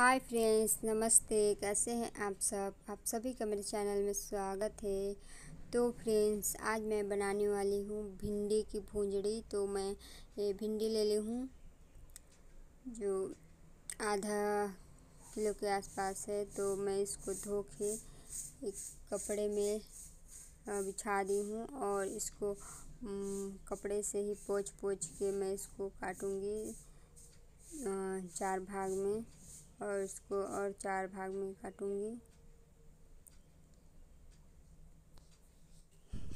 hi friends नमस्ते कैसे हैं आप सब आप सभी का मेरे चैनल में स्वागत है तो फ्रेंड्स आज मैं बनाने वाली हूँ भिंडी की भूंजड़ी तो मैं ये भिंडी ले ली हूँ जो आधा किलो के आसपास है तो मैं इसको धो के एक कपड़े में बिछा दी हूँ और इसको कपड़े से ही पोछ पोछ के मैं इसको काटूँगी चार भाग में और इसको और चार भाग में काटूँगी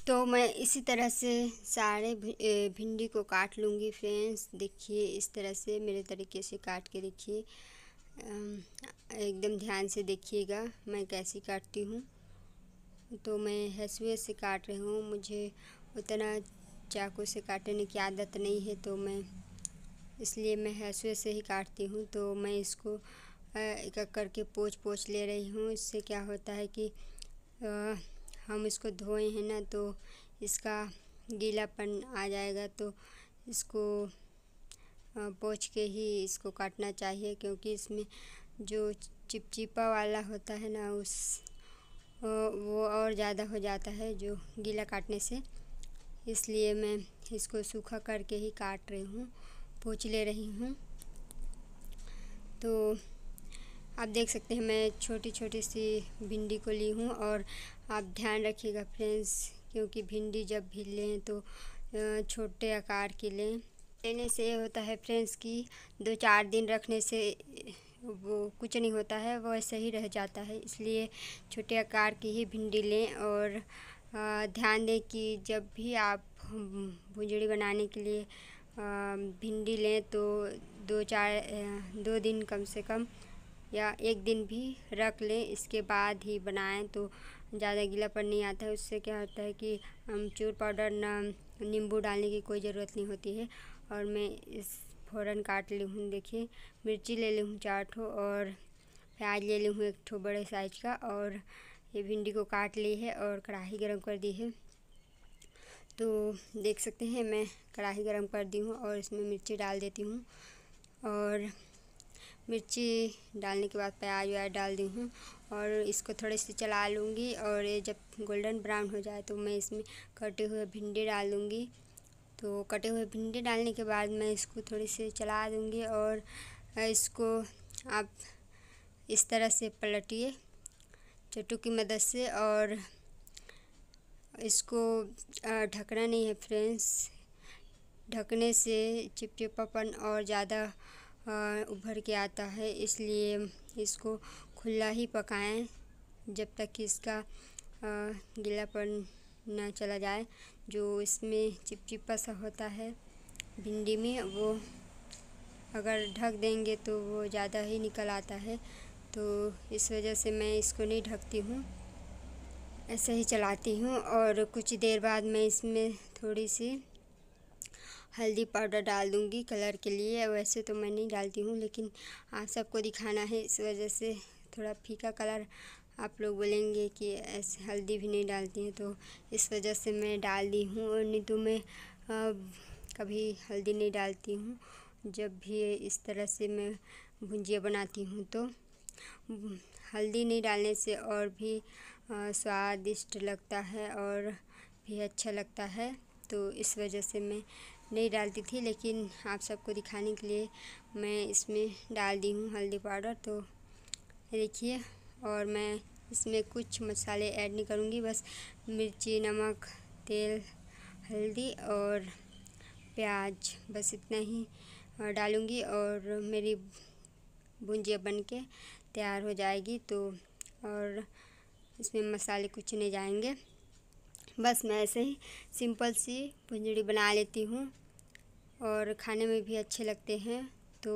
तो मैं इसी तरह से सारे भिंडी को काट लूँगी फ्रेंड्स देखिए इस तरह से मेरे तरीके से काट के देखिए एकदम ध्यान से देखिएगा मैं कैसी काटती हूँ तो मैं हंसुए से काट रही हूँ मुझे उतना चाकू से काटने की आदत नहीं है तो मैं इसलिए मैं हंसुए से ही काटती हूँ तो मैं इसको एक एक करके पोछ पोछ ले रही हूँ इससे क्या होता है कि आ, हम इसको धोए हैं ना तो इसका गीलापन आ जाएगा तो इसको पोछ के ही इसको काटना चाहिए क्योंकि इसमें जो चिपचिपा वाला होता है ना उस वो और ज़्यादा हो जाता है जो गीला काटने से इसलिए मैं इसको सूखा करके ही काट रही हूँ पोछ ले रही हूँ तो आप देख सकते हैं मैं छोटी छोटी सी भिंडी को ली हूँ और आप ध्यान रखिएगा फ्रेंड्स क्योंकि भिंडी जब भी लें तो छोटे आकार की लें लेने से होता है फ्रेंड्स कि दो चार दिन रखने से वो कुछ नहीं होता है वो ऐसे ही रह जाता है इसलिए छोटे आकार की ही भिंडी लें और ध्यान दें कि जब भी आप भुंजड़ी बनाने के लिए भिंडी लें तो दो चार दो दिन कम से कम या एक दिन भी रख लें इसके बाद ही बनाएं तो ज़्यादा गीलापन नहीं आता है उससे क्या होता है कि चूर पाउडर न नींबू डालने की कोई ज़रूरत नहीं होती है और मैं इस फ़ौरन काट ली हूँ देखिए मिर्ची ले ली हूँ चार ठो और प्याज ले ली हूँ एक ठो बड़े साइज का और ये भिंडी को काट ली है और कढ़ाई गर्म कर दी है तो देख सकते हैं मैं कढ़ाई गर्म कर दी हूँ और इसमें मिर्ची डाल देती हूँ और मिर्ची डालने के बाद प्याज व्याज डाल दी हूँ और इसको थोड़े से चला लूँगी और ये जब गोल्डन ब्राउन हो जाए तो मैं इसमें कटे हुए भिंडी डाल दूँगी तो कटे हुए भिंडी डालने के बाद मैं इसको थोड़ी से चला दूँगी और इसको आप इस तरह से पलटिए चट्टू की मदद से और इसको ढकना नहीं है फ्रेंड्स ढकने से चिपचिपापन और ज़्यादा हाँ, उभर के आता है इसलिए इसको खुला ही पकाएं जब तक कि इसका गीलापन ना चला जाए जो इसमें चिपचिपा सा होता है भिंडी में वो अगर ढक देंगे तो वो ज़्यादा ही निकल आता है तो इस वजह से मैं इसको नहीं ढकती हूँ ऐसे ही चलाती हूँ और कुछ देर बाद मैं इसमें थोड़ी सी हल्दी पाउडर डाल दूँगी कलर के लिए वैसे तो मैं नहीं डालती हूँ लेकिन आप सबको दिखाना है इस वजह से थोड़ा फीका कलर आप लोग बोलेंगे कि ऐसे हल्दी भी नहीं डालती हैं तो इस वजह से मैं डाल दी हूँ और नहीं तो मैं कभी हल्दी नहीं डालती हूँ जब भी इस तरह से मैं भुंजिया बनाती हूँ तो हल्दी नहीं डालने से और भी स्वादिष्ट लगता है और भी अच्छा लगता है तो इस वजह से मैं नहीं डालती थी लेकिन आप सबको दिखाने के लिए मैं इसमें डाल दी हूँ हल्दी पाउडर तो देखिए और मैं इसमें कुछ मसाले ऐड नहीं करूँगी बस मिर्ची नमक तेल हल्दी और प्याज बस इतना ही डालूँगी और मेरी भुंजिया बन के तैयार हो जाएगी तो और इसमें मसाले कुछ नहीं जाएंगे बस मैं ऐसे ही सिंपल सी भुंजड़ी बना लेती हूँ और खाने में भी अच्छे लगते हैं तो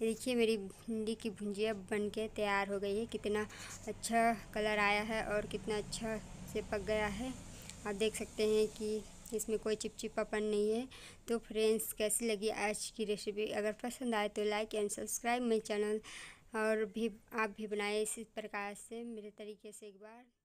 देखिए मेरी भिंडी की भुंजिया बन के तैयार हो गई है कितना अच्छा कलर आया है और कितना अच्छा से पक गया है आप देख सकते हैं कि इसमें कोई चिपचिपापन नहीं है तो फ्रेंड्स कैसी लगी आज की रेसिपी अगर पसंद आए तो लाइक एंड सब्सक्राइब मेरे चैनल और भी आप भी बनाए इसी प्रकार से मेरे तरीके से एक बार